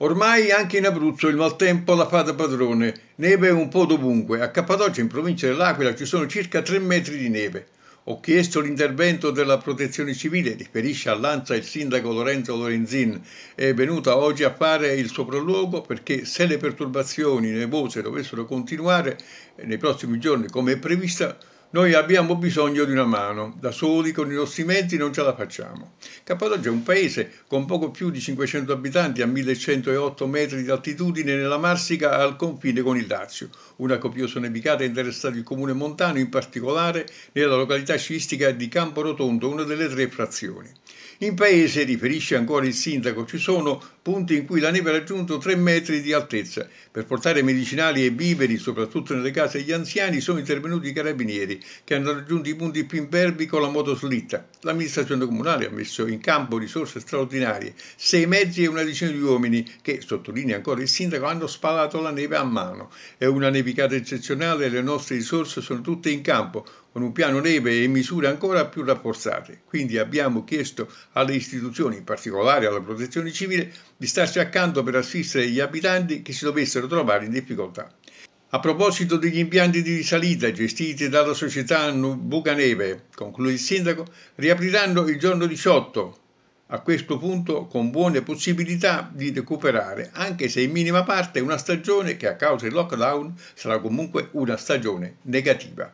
Ormai anche in Abruzzo il maltempo la fa da padrone, neve un po' dovunque. A Cappadocia, in provincia dell'Aquila, ci sono circa 3 metri di neve. Ho chiesto l'intervento della protezione civile, riferisce a Lanza il sindaco Lorenzo Lorenzin, è venuta oggi a fare il sopralluogo perché se le perturbazioni nevose dovessero continuare nei prossimi giorni come è prevista, noi abbiamo bisogno di una mano, da soli con i nostri mezzi non ce la facciamo. Cappadocia è un paese con poco più di 500 abitanti a 1108 metri di altitudine nella Marsica al confine con il Lazio. Una copiosa nevicata ha interessato il comune montano, in particolare nella località sciistica di Camporotondo, una delle tre frazioni. In paese, riferisce ancora il sindaco, ci sono punti in cui la neve ha raggiunto 3 metri di altezza. Per portare medicinali e viveri, soprattutto nelle case degli anziani, sono intervenuti i carabinieri che hanno raggiunto i punti più imberbi con la motoslitta. L'amministrazione comunale ha messo in campo risorse straordinarie, sei mezzi e una decina di uomini che, sottolinea ancora il sindaco, hanno spalato la neve a mano. È una nevicata eccezionale e le nostre risorse sono tutte in campo, con un piano neve e misure ancora più rafforzate. Quindi abbiamo chiesto alle istituzioni, in particolare alla protezione civile, di starci accanto per assistere gli abitanti che si dovessero trovare in difficoltà. A proposito degli impianti di risalita gestiti dalla società Bucaneve, conclude il sindaco, riapriranno il giorno 18, a questo punto con buone possibilità di recuperare, anche se in minima parte, una stagione che a causa del lockdown sarà comunque una stagione negativa.